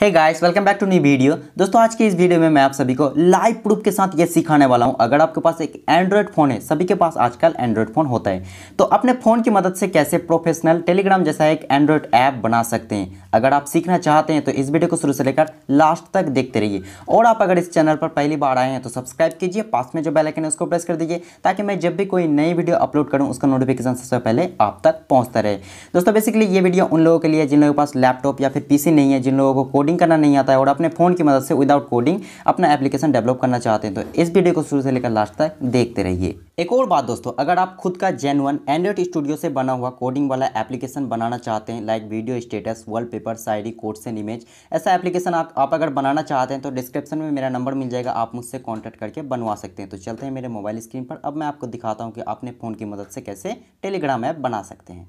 है guys welcome back to new video दोस्तों आज के इस वीडियो में मैं आप सभी को लाइव प्रूफ के साथ ये सिखाने वाला हूँ अगर आपके पास एक एंड्रॉयड फ़ोन है सभी के पास आजकल एंड्रॉयड फ़ोन होता है तो अपने फ़ोन की मदद से कैसे प्रोफेशनल टेलीग्राम जैसा एक एंड्रॉयड ऐप बना सकते हैं अगर आप सीखना चाहते हैं तो इस वीडियो को शुरू से लेकर लास्ट तक देखते रहिए और आप अगर इस चैनल पर पहली बार आए हैं तो सब्सक्राइब कीजिए पास में जो बेलाइकन है उसको प्रेस कर दीजिए ताकि मैं जब भी कोई नई वीडियो अपलोड करूँ उसका नोटिफिकेशन सबसे पहले आप तक पहुँचता रहे दोस्तों बेसिकली ये वीडियो उन लोगों के लिए जिन लोगों के पास लैपटॉप या फिर पी नहीं है जिन लोगों को कोडिंग करना नहीं आता है और अपने फ़ोन की मदद से विदाउट कोडिंग अपना एप्लीकेशन डेवलप करना चाहते हैं तो इस वीडियो को शुरू से लेकर लास्ट तक देखते रहिए एक और बात दोस्तों अगर आप खुद का जेनुअन एंड्रॉइड स्टूडियो से बना हुआ कोडिंग वाला एप्लीकेशन बनाना चाहते हैं लाइक वीडियो स्टेटस वॉलपेपर साइडी कोट्स एंड इमेज ऐसा एप्लीकेशन आप, अगर बनाना चाहते हैं तो डिस्क्रिप्शन में मेरा नंबर मिल जाएगा आप मुझसे कॉन्टैक्ट करके बनवा सकते हैं तो चलते हैं मेरे मोबाइल स्क्रीन पर अब मैं आपको दिखाता हूँ कि अपने फ़ोन की मदद से कैसे टेलीग्राम ऐप बना सकते हैं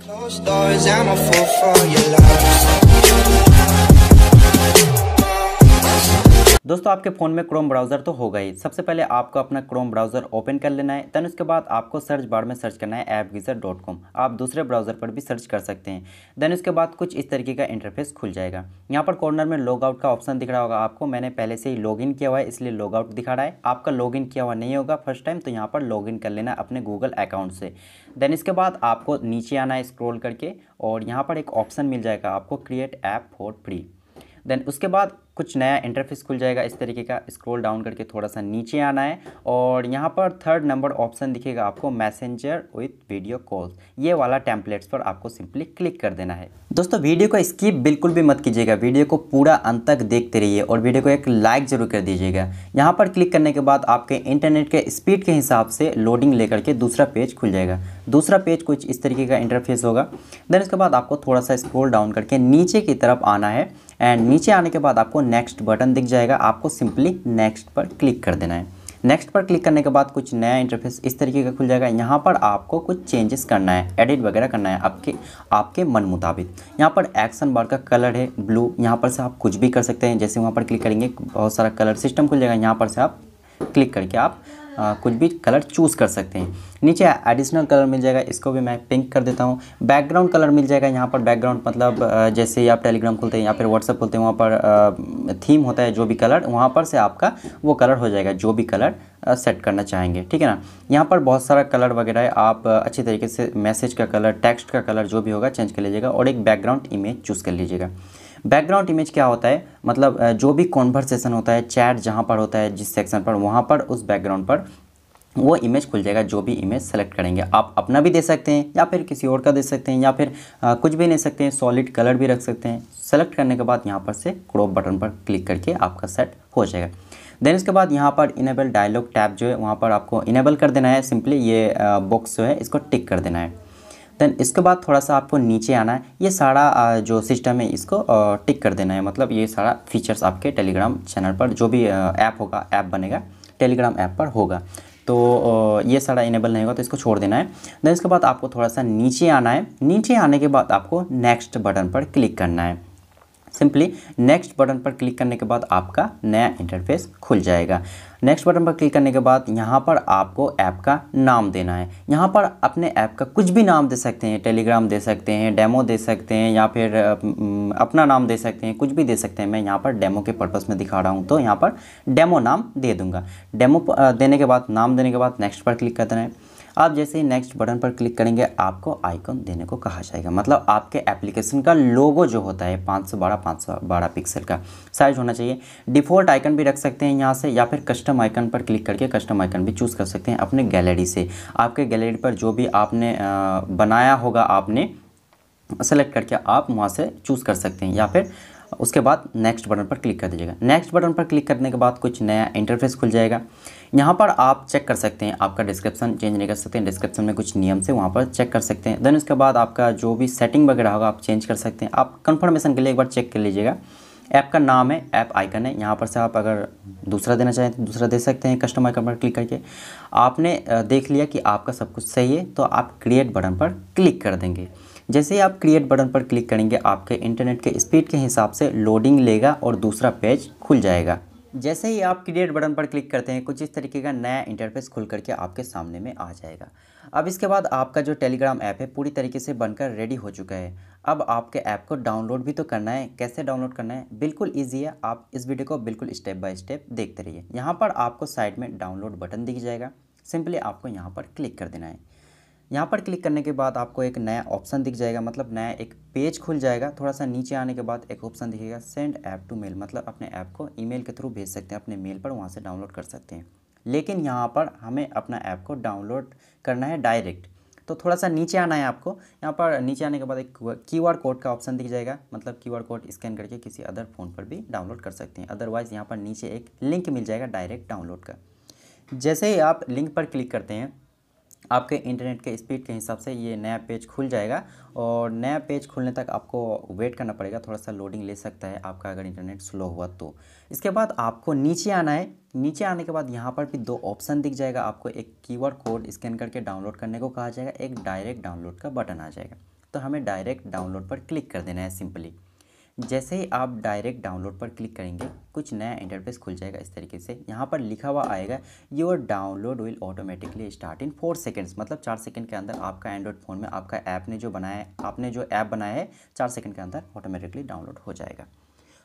Close doors, for your love. दोस्तों आपके फ़ोन में क्रोम ब्राउज़र तो होगा ही सबसे पहले आपको अपना क्रोम ब्राउज़र ओपन कर लेना है दैन उसके बाद आपको सर्च बार में सर्च करना है ऐप गीज़र डॉट कॉम आप दूसरे ब्राउज़र पर भी सर्च कर सकते हैं दैन उसके बाद कुछ इस तरीके का इंटरफेस खुल जाएगा यहाँ पर कॉर्नर में लॉग आउट का ऑप्शन दिख रहा होगा आपको मैंने पहले से ही लॉग इन किया हुआ है इसलिए लॉग आउट दिखा रहा है आपका लॉग इन किया हुआ नहीं होगा फर्स्ट टाइम तो यहाँ पर लॉग इन कर लेना अपने गूगल अकाउंट से देन इसके बाद आपको नीचे आना है स्क्रोल करके और यहाँ पर एक ऑप्शन मिल जाएगा आपको create app for free then उसके बाद कुछ नया इंटरफेस खुल जाएगा इस तरीके का स्क्रॉल डाउन करके थोड़ा सा नीचे आना है और यहाँ पर थर्ड नंबर ऑप्शन दिखेगा आपको मैसेंजर विथ वीडियो कॉल ये वाला टैंपलेट्स पर आपको सिंपली क्लिक कर देना है दोस्तों वीडियो को स्किप बिल्कुल भी मत कीजिएगा वीडियो को पूरा अंत तक देखते रहिए और वीडियो को एक लाइक ज़रूर कर दीजिएगा यहाँ पर क्लिक करने के बाद आपके इंटरनेट के स्पीड के हिसाब से लोडिंग लेकर के दूसरा पेज खुल जाएगा दूसरा पेज कुछ इस तरीके का इंटरफेस होगा देन उसके बाद आपको थोड़ा सा स्क्रोल डाउन करके नीचे की तरफ आना है एंड नीचे आने के बाद आपको नेक्स्ट बटन दिख जाएगा आपको सिंपली नेक्स्ट पर क्लिक कर देना है नेक्स्ट पर क्लिक करने के बाद कुछ नया इंटरफेस इस तरीके का खुल जाएगा यहाँ पर आपको कुछ चेंजेस करना है एडिट वगैरह करना है आपके आपके मन मुताबिक यहाँ पर एक्शन बार का कलर है ब्लू यहाँ पर से आप कुछ भी कर सकते हैं जैसे वहाँ पर क्लिक करेंगे बहुत सारा कलर सिस्टम खुल जाएगा यहाँ पर से आप क्लिक करके आप आ, कुछ भी कलर चूज़ कर सकते हैं नीचे एडिशनल कलर मिल जाएगा इसको भी मैं पिंक कर देता हूँ बैकग्राउंड कलर मिल जाएगा यहाँ पर बैकग्राउंड मतलब जैसे आप टेलीग्राम खोलते हैं या फिर व्हाट्सअप खोलते हैं वहाँ पर थीम होता है जो भी कलर वहाँ पर से आपका वो कलर हो जाएगा जो भी कलर सेट करना चाहेंगे ठीक है ना यहाँ पर बहुत सारा कलर वगैरह है आप अच्छी तरीके से मैसेज का कलर टेक्स्ट का कलर जो भी होगा चेंज कर लीजिएगा और एक बैकग्राउंड इमेज चूज़ कर लीजिएगा बैकग्राउंड इमेज क्या होता है मतलब जो भी कॉन्वर्सेशन होता है चैट जहाँ पर होता है जिस सेक्शन पर वहाँ पर उस बैकग्राउंड पर वो इमेज खुल जाएगा जो भी इमेज सेलेक्ट करेंगे आप अपना भी दे सकते हैं या फिर किसी और का दे सकते हैं या फिर आ, कुछ भी नहीं सकते हैं सॉलिड कलर भी रख सकते हैं सेलेक्ट करने के बाद यहाँ पर से क्रॉप बटन पर क्लिक करके आपका सेट हो जाएगा देन इसके बाद यहाँ पर इनेबल डायलॉग टैब जो है वहाँ पर आपको इनेबल कर देना है सिंपली ये बॉक्स जो है इसको टिक कर देना है देन इसके बाद थोड़ा सा आपको नीचे आना है ये सारा जो सिस्टम है इसको टिक कर देना है मतलब ये सारा फीचर्स आपके टेलीग्राम चैनल पर जो भी ऐप होगा ऐप बनेगा टेलीग्राम ऐप पर होगा तो ये सारा इनेबल नहीं होगा तो इसको छोड़ देना है देन इसके बाद आपको थोड़ा सा नीचे आना है नीचे आने के बाद आपको नेक्स्ट बटन पर क्लिक करना है सिंपली नेक्स्ट बटन पर क्लिक करने के बाद आपका नया इंटरफेस खुल जाएगा नेक्स्ट बटन पर क्लिक करने के बाद यहाँ पर आपको ऐप का नाम देना है यहाँ पर अपने ऐप का कुछ भी नाम दे सकते हैं टेलीग्राम दे सकते हैं डेमो दे सकते हैं या फिर अपना नाम दे सकते हैं कुछ भी दे सकते हैं मैं यहाँ पर डेमो के पर्पज़ में दिखा रहा हूँ तो यहाँ पर डेमो नाम दे दूँगा डेमो देने के बाद नाम देने के बाद नेक्स्ट पर क्लिक कर देना है आप जैसे ही नेक्स्ट बटन पर क्लिक करेंगे आपको आइकन देने को कहा जाएगा मतलब आपके एप्लीकेशन का लोगो जो होता है पाँच सौ बारह पाँच सौ बारह पिक्सल का साइज होना चाहिए डिफ़ॉल्ट आइकन भी रख सकते हैं यहाँ से या फिर कस्टम आइकन पर क्लिक करके कस्टम आइकन भी चूज़ कर सकते हैं अपने गैलरी से आपके गैलरी पर जो भी आपने बनाया होगा आपने सेलेक्ट करके आप वहाँ से चूज़ कर सकते हैं या फिर उसके बाद नेक्स्ट बटन पर क्लिक कर दीजिएगा नेक्स्ट बटन पर क्लिक करने के बाद कुछ नया इंटरफेस खुल जाएगा यहाँ पर आप चेक कर सकते हैं आपका डिस्क्रिप्शन चेंज नहीं कर सकते हैं डिस्क्रिप्शन में कुछ नियम से वहाँ पर चेक कर सकते हैं देन उसके बाद आपका जो भी सेटिंग वगैरह होगा आप चेंज कर सकते हैं आप कन्फर्मेशन के लिए एक बार चेक कर लीजिएगा ऐप का नाम है ऐप आइकन है यहाँ पर से आप अगर दूसरा देना चाहें तो दूसरा दे सकते हैं कस्टम आइकन पर क्लिक करके आपने देख लिया कि आपका सब कुछ सही है तो आप क्रिएट बटन पर क्लिक कर देंगे जैसे ही आप क्रिएट बटन पर क्लिक करेंगे आपके इंटरनेट के स्पीड के हिसाब से लोडिंग लेगा और दूसरा पेज खुल जाएगा जैसे ही आप क्रिएट बटन पर क्लिक करते हैं कुछ इस तरीके का नया इंटरफेस खुल करके आपके सामने में आ जाएगा अब इसके बाद आपका जो टेलीग्राम ऐप है पूरी तरीके से बनकर रेडी हो चुका है अब आपके ऐप को डाउनलोड भी तो करना है कैसे डाउनलोड करना है बिल्कुल ईजी है आप इस वीडियो को बिल्कुल स्टेप बाय स्टेप देखते रहिए यहाँ पर आपको साइड में डाउनलोड बटन दिख जाएगा सिंपली आपको यहाँ पर क्लिक कर देना है यहाँ पर क्लिक करने के बाद आपको एक नया ऑप्शन दिख जाएगा मतलब नया एक पेज खुल जाएगा थोड़ा सा नीचे आने के बाद एक ऑप्शन दिखेगा सेंड ऐप टू मेल मतलब अपने ऐप को ईमेल के थ्रू भेज सकते हैं अपने मेल पर वहाँ से डाउनलोड कर सकते हैं लेकिन यहाँ पर हमें अपना ऐप को डाउनलोड करना है डायरेक्ट तो थोड़ा सा नीचे आना है आपको यहाँ पर नीचे आने के बाद एक क्यू आर कोड का ऑप्शन दिख जाएगा मतलब क्यू आर कोड स्कैन करके किसी अदर फ़ोन पर भी डाउनलोड कर सकते हैं अदरवाइज़ यहाँ पर नीचे एक लिंक मिल जाएगा डायरेक्ट डाउनलोड का जैसे ही आप लिंक पर क्लिक करते हैं आपके इंटरनेट के स्पीड के हिसाब से ये नया पेज खुल जाएगा और नया पेज खुलने तक आपको वेट करना पड़ेगा थोड़ा सा लोडिंग ले सकता है आपका अगर इंटरनेट स्लो हुआ तो इसके बाद आपको नीचे आना है नीचे आने के बाद यहाँ पर भी दो ऑप्शन दिख जाएगा आपको एक क्यूआर कोड स्कैन करके डाउनलोड करने को कहा जाएगा एक डायरेक्ट डाउनलोड का बटन आ जाएगा तो हमें डायरेक्ट डाउनलोड पर क्लिक कर देना है सिंपली जैसे ही आप डायरेक्ट डाउनलोड पर क्लिक करेंगे कुछ नया इंटरफेस खुल जाएगा इस तरीके से यहाँ पर लिखा हुआ आएगा your download will automatically start in four seconds मतलब चार सेकंड के अंदर आपका एंड्रॉयड फ़ोन में आपका ऐप ने जो बनाया है आपने जो ऐप बनाया है चार सेकंड के अंदर ऑटोमेटिकली डाउनलोड हो जाएगा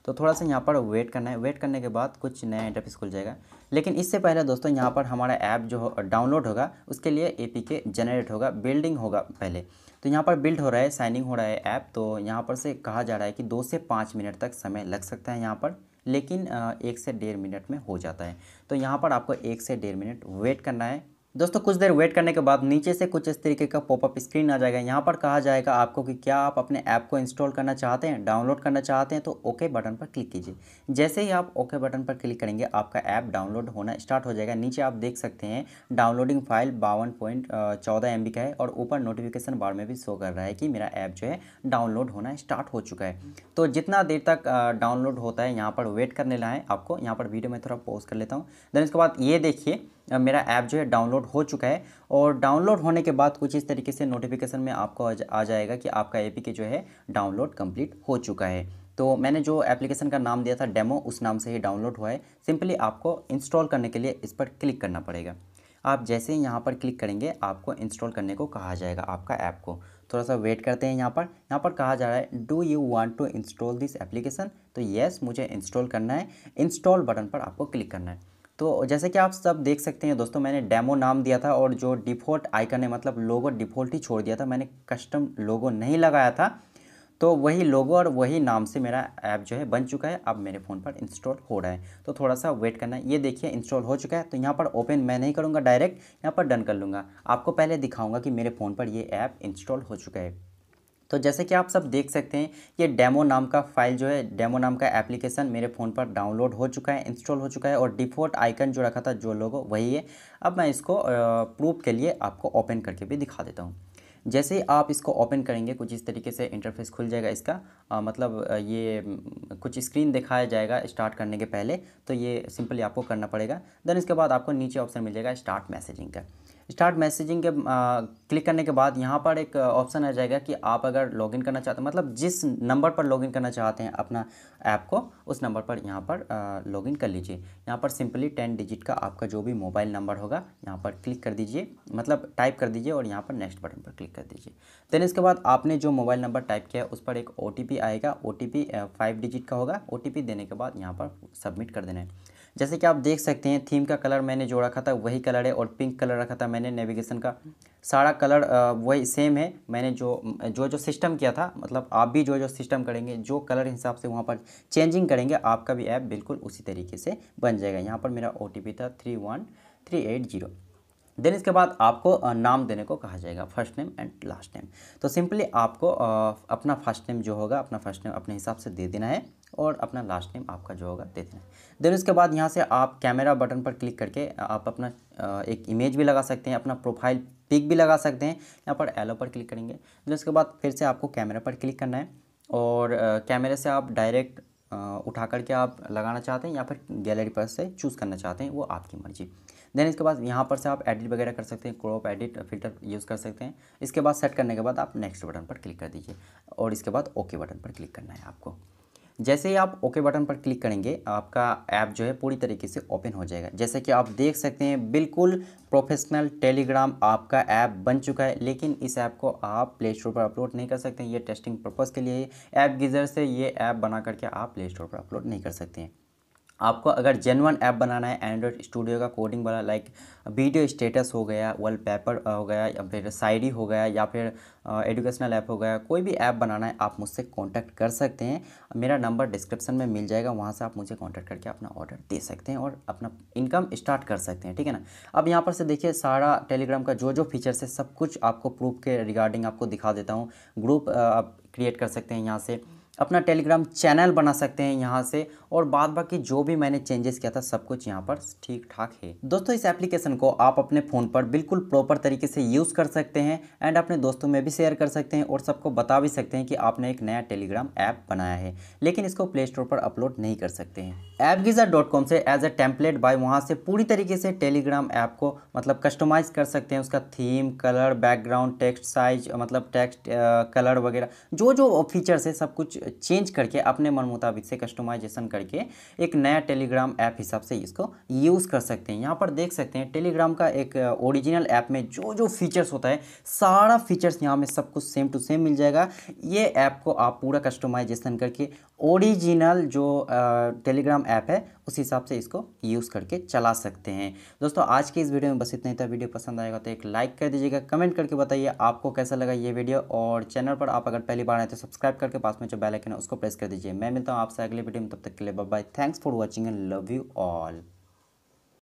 तो थोड़ा सा यहाँ पर वेट करना है वेट करने के बाद कुछ नया इंटरफेस खुल जाएगा लेकिन इससे पहले दोस्तों यहाँ पर हमारा ऐप जो डाउनलोड होगा उसके लिए ए जनरेट होगा बिल्डिंग होगा पहले तो यहाँ पर बिल्ड हो रहा है साइनिंग हो रहा है ऐप तो यहाँ पर से कहा जा रहा है कि दो से पाँच मिनट तक समय लग सकता है यहाँ पर लेकिन एक से डेढ़ मिनट में हो जाता है तो यहाँ पर आपको एक से डेढ़ मिनट वेट करना है दोस्तों कुछ देर वेट करने के बाद नीचे से कुछ इस तरीके का पॉपअप स्क्रीन आ जाएगा यहाँ पर कहा जाएगा आपको कि क्या आप अपने ऐप को इंस्टॉल करना चाहते हैं डाउनलोड करना चाहते हैं तो ओके बटन पर क्लिक कीजिए जैसे ही आप ओके बटन पर क्लिक करेंगे आपका ऐप डाउनलोड होना स्टार्ट हो जाएगा नीचे आप देख सकते हैं डाउनलोडिंग फाइल बावन पॉइंट चौदह एम बी का है और ऊपर नोटिफिकेशन बार में भी शो कर रहा है कि मेरा ऐप जो है डाउनलोड होना स्टार्ट हो चुका है तो जितना देर तक डाउनलोड होता है यहाँ पर वेट करने लाएँ आपको यहाँ पर वीडियो में थोड़ा पोस्ट कर लेता हूँ देन उसके बाद ये देखिए मेरा ऐप जो है डाउनलोड हो चुका है और डाउनलोड होने के बाद कुछ इस तरीके से नोटिफिकेशन में आपको आ जाएगा कि आपका ए जो है डाउनलोड कम्प्लीट हो चुका है तो मैंने जो एप्लीकेशन का नाम दिया था डेमो उस नाम से ही डाउनलोड हुआ है सिंपली आपको इंस्टॉल करने के लिए इस पर क्लिक करना पड़ेगा आप जैसे ही यहाँ पर क्लिक करेंगे आपको इंस्टॉल करने को कहा जाएगा आपका ऐप को थोड़ा सा वेट करते हैं यहाँ पर यहाँ पर कहा जा रहा है do you want to install this application तो येस मुझे इंस्टॉल करना है इंस्टॉल बटन पर आपको क्लिक करना है तो जैसे कि आप सब देख सकते हैं दोस्तों मैंने डेमो नाम दिया था और जो डिफ़ॉल्ट आइकन है मतलब लोगो डिफ़ॉल्ट ही छोड़ दिया था मैंने कस्टम लोगो नहीं लगाया था तो वही लोगो और वही नाम से मेरा ऐप जो है बन चुका है अब मेरे फ़ोन पर इंस्टॉल हो रहा है तो थोड़ा सा वेट करना है ये देखिए इंस्टॉल हो चुका है तो यहाँ पर ओपन मैं नहीं करूँगा डायरेक्ट यहाँ पर डन कर लूँगा आपको पहले दिखाऊँगा कि मेरे फ़ोन पर ये ऐप इंस्टॉल हो चुका है तो जैसे कि आप सब देख सकते हैं ये डेमो नाम का फाइल जो है डेमो नाम का एप्लीकेशन मेरे फ़ोन पर डाउनलोड हो चुका है इंस्टॉल हो चुका है और डिफ़ॉल्ट आइकन जो रखा था जो लोगो वही है अब मैं इसको प्रूफ के लिए आपको ओपन करके भी दिखा देता हूँ जैसे ही आप इसको ओपन करेंगे कुछ इस तरीके से इंटरफेस खुल जाएगा इसका आ, मतलब ये कुछ स्क्रीन दिखाया जाएगा स्टार्ट करने के पहले तो ये सिंपली आपको करना पड़ेगा देन इसके बाद आपको नीचे ऑप्शन मिल जाएगा स्टार्ट मैसेजिंग का स्टार्ट मैसेजिंग के आ, क्लिक करने के बाद यहाँ पर एक ऑप्शन आ जाएगा कि आप अगर लॉगिन करना चाहते हैं मतलब जिस नंबर पर लॉगिन करना चाहते हैं अपना ऐप को उस नंबर पर यहाँ पर लॉगिन कर लीजिए यहाँ पर सिंपली टेन डिजिट का आपका जो भी मोबाइल नंबर होगा यहाँ पर क्लिक कर दीजिए मतलब टाइप कर दीजिए और यहाँ पर नेक्स्ट बटन पर क्लिक कर दीजिए देन इसके बाद आपने जो मोबाइल नंबर टाइप किया उस पर एक ओ आएगा ओ टी फाइव डिजिट का होगा ओ देने के बाद यहाँ पर सबमिट कर देना है जैसे कि आप देख सकते हैं थीम का कलर मैंने जो रखा था वही कलर है और पिंक कलर रखा था मैंने नेविगेशन का सारा कलर वही सेम है मैंने जो जो जो सिस्टम किया था मतलब आप भी जो जो सिस्टम करेंगे जो कलर हिसाब से वहाँ पर चेंजिंग करेंगे आपका भी ऐप बिल्कुल उसी तरीके से बन जाएगा यहाँ पर मेरा ओ था three one three eight zero then इसके बाद आपको नाम देने को कहा जाएगा first name and last name तो सिंपली आपको अपना फर्स्ट नेम जो होगा अपना फर्स्ट नेम अपने हिसाब से दे देना है और अपना लास्ट नेम आपका जो होगा दे देना देन उसके बाद यहाँ से आप कैमरा बटन पर क्लिक करके आप अपना एक इमेज भी लगा सकते हैं अपना प्रोफाइल पिक भी लगा सकते हैं यहाँ पर एलो पर क्लिक करेंगे देन उसके बाद फिर से आपको कैमरा पर क्लिक करना है और कैमरे से आप डायरेक्ट उठा करके आप लगाना चाहते हैं या फिर गैलरी पर से चूज़ करना चाहते हैं वो आपकी मर्जी देन इसके बाद यहाँ पर से आप एडिट वगैरह कर सकते हैं क्रॉप एडिट फिल्टर यूज़ कर सकते हैं इसके बाद सेट करने के बाद आप नेक्स्ट बटन पर क्लिक कर दीजिए और इसके बाद ओके बटन पर क्लिक करना है आपको जैसे ही आप ओके बटन पर क्लिक करेंगे आपका ऐप जो है पूरी तरीके से ओपन हो जाएगा जैसे कि आप देख सकते हैं बिल्कुल प्रोफेशनल टेलीग्राम आपका ऐप बन चुका है लेकिन इस ऐप को आप प्ले स्टोर पर अपलोड नहीं कर सकते ये टेस्टिंग पर्पज़ के लिए ऐप गीज़र से ये ऐप बना करके आप प्ले स्टोर पर अपलोड नहीं कर सकते हैं आपको अगर जेनवन ऐप बनाना है एंड्रॉयड स्टूडियो का कोडिंग वाला लाइक वीडियो स्टेटस हो गया वॉलपेपर हो गया या फिर साइडी हो गया या फिर एडुकेशनल ऐप हो गया कोई भी ऐप बनाना है आप मुझसे कांटेक्ट कर सकते हैं मेरा नंबर डिस्क्रिप्शन में मिल जाएगा वहाँ से आप मुझे कांटेक्ट करके अपना ऑर्डर दे सकते हैं और अपना इनकम स्टार्ट कर सकते हैं ठीक है ना अब यहाँ पर से देखिए सारा टेलीग्राम का जो जो फीचर्स है सब कुछ आपको प्रूफ के रिगार्डिंग आपको दिखा देता हूँ ग्रुप आप क्रिएट कर सकते हैं यहाँ से अपना टेलीग्राम चैनल बना सकते हैं यहाँ से और बाद बाकी जो भी मैंने चेंजेस किया था सब कुछ यहाँ पर ठीक ठाक है दोस्तों इस एप्लीकेशन को आप अपने फ़ोन पर बिल्कुल प्रॉपर तरीके से यूज़ कर सकते हैं एंड अपने दोस्तों में भी शेयर कर सकते हैं और सबको बता भी सकते हैं कि आपने एक नया टेलीग्राम ऐप बनाया है लेकिन इसको प्ले स्टोर पर अपलोड नहीं कर सकते हैं ऐपगीज़र डॉट कॉम से एज ए टेम्पलेट बाय वहाँ से पूरी तरीके से टेलीग्राम ऐप को मतलब कस्टमाइज़ कर सकते हैं उसका theme colour background text size मतलब टेक्स्ट कलर वगैरह जो जो फीचर्स है सब कुछ चेंज करके अपने मन मुताबिक से कस्टमाइजेशन करके एक नया टेलीग्राम ऐप हिसाब से इसको यूज़ कर सकते हैं यहाँ पर देख सकते हैं टेलीग्राम का एक ओरिजिनल ऐप में जो जो फीचर्स होता है सारा फीचर्स यहाँ में सब कुछ सेम टू सेम मिल जाएगा ये ऐप को आप पूरा कस्टमाइजेशन करके ओरिजिनल जो टेलीग्राम ऐप है उस हिसाब से इसको यूज़ करके चला सकते हैं दोस्तों आज की इस वीडियो में बस इतना ही था वीडियो पसंद आएगा तो एक लाइक कर दीजिएगा कमेंट करके बताइए आपको कैसा लगा ये वीडियो और चैनल पर आप अगर पहली बार आए तो सब्सक्राइब करके पास में जो बेलाइकन है उसको प्रेस कर दीजिए मैं मिलता हूँ आपसे अगले वीडियो में तब तक के लिए bye thanks for watching and love you all